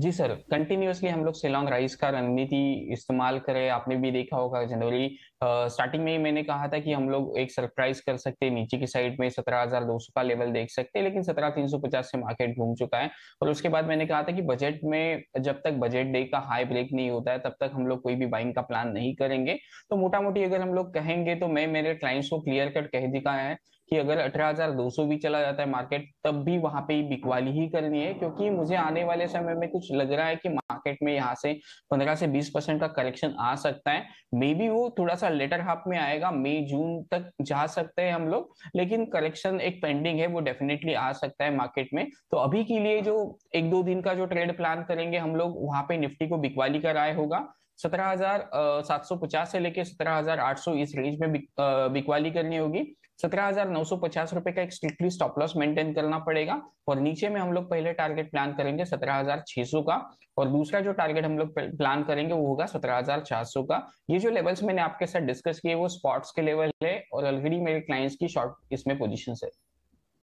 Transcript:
जी sir continuously हम लोग Shillong rice का रणनीति इस्तेमाल करें आपने भी देखा होगा जनरली स्टार्टिंग में ही मैंने कहा था कि हम लोग एक सरप्राइज कर सकते हैं नीचे की साइड में 17,200 का लेवल देख सकते हैं लेकिन 17,350 से मार्केट घूम चुका है और उसके बाद मैंने कहा था कि बजट में जब तक बजट डे का हाई ब्रेक नहीं होता है तब तक हम लोग कोई भी बाइंग का प्लान नहीं करेंगे तो मोटा मोटी अगर हम लोग कहेंगे तो मैं मेरे क्लाइंट्स को क्लियर कट कह दिखा है कि अगर 18,200 भी चला जाता है मार्केट तब भी वहां पे बिकवाली ही करनी है क्योंकि मुझे आने वाले समय में कुछ लग रहा है कि मार्केट में यहाँ से 15 से 20 परसेंट का करेक्शन आ सकता है मे बी वो थोड़ा सा लेटर हाफ में आएगा मई जून तक जा सकते हैं हम लोग लेकिन करेक्शन एक पेंडिंग है वो डेफिनेटली आ सकता है मार्केट में तो अभी के लिए जो एक दो दिन का जो ट्रेड प्लान करेंगे हम लोग वहां पे निफ्टी को बिकवाली का होगा सत्रह हजार सात सौ पचास से लेके सत्रह हजार आठ सौ इस रेंज में बिकवाली करनी होगी सत्रह हजार नौ सौ पचास रुपए का एक स्ट्रिक्टली स्टॉप लॉस मेंटेन करना पड़ेगा और नीचे में हम लोग पहले टारगेट प्लान करेंगे सत्रह हजार छह सौ का और दूसरा जो टारगेट हम लोग प्लान करेंगे वो होगा सत्रह हजार सौ का ये जो लेवल्स मैंने आपके साथ डिस्कस किए वो स्पॉट्स के लेवल है और ऑलरेडी मेरे क्लाइंट्स की शॉर्ट इसमें पोजिशन है